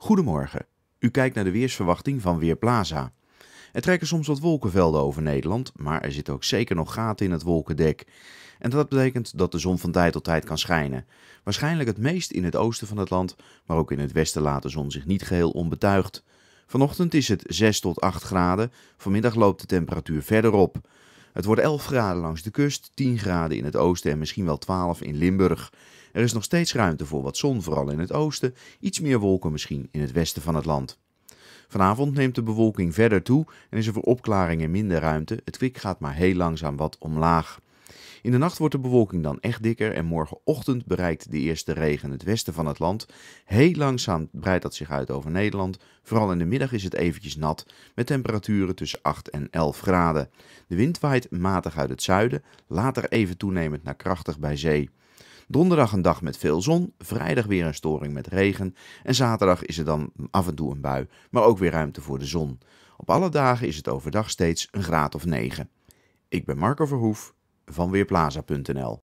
Goedemorgen. U kijkt naar de weersverwachting van Weerplaza. Er trekken soms wat wolkenvelden over Nederland, maar er zitten ook zeker nog gaten in het wolkendek. En dat betekent dat de zon van tijd tot tijd kan schijnen. Waarschijnlijk het meest in het oosten van het land, maar ook in het westen laat de zon zich niet geheel onbetuigd. Vanochtend is het 6 tot 8 graden, vanmiddag loopt de temperatuur verder op. Het wordt 11 graden langs de kust, 10 graden in het oosten en misschien wel 12 in Limburg. Er is nog steeds ruimte voor wat zon, vooral in het oosten, iets meer wolken misschien in het westen van het land. Vanavond neemt de bewolking verder toe en is er voor opklaringen minder ruimte. Het kwik gaat maar heel langzaam wat omlaag. In de nacht wordt de bewolking dan echt dikker en morgenochtend bereikt de eerste regen het westen van het land. Heel langzaam breidt dat zich uit over Nederland. Vooral in de middag is het eventjes nat, met temperaturen tussen 8 en 11 graden. De wind waait matig uit het zuiden, later even toenemend naar krachtig bij zee. Donderdag een dag met veel zon, vrijdag weer een storing met regen en zaterdag is er dan af en toe een bui, maar ook weer ruimte voor de zon. Op alle dagen is het overdag steeds een graad of 9. Ik ben Marco Verhoef van Weerplaza.nl.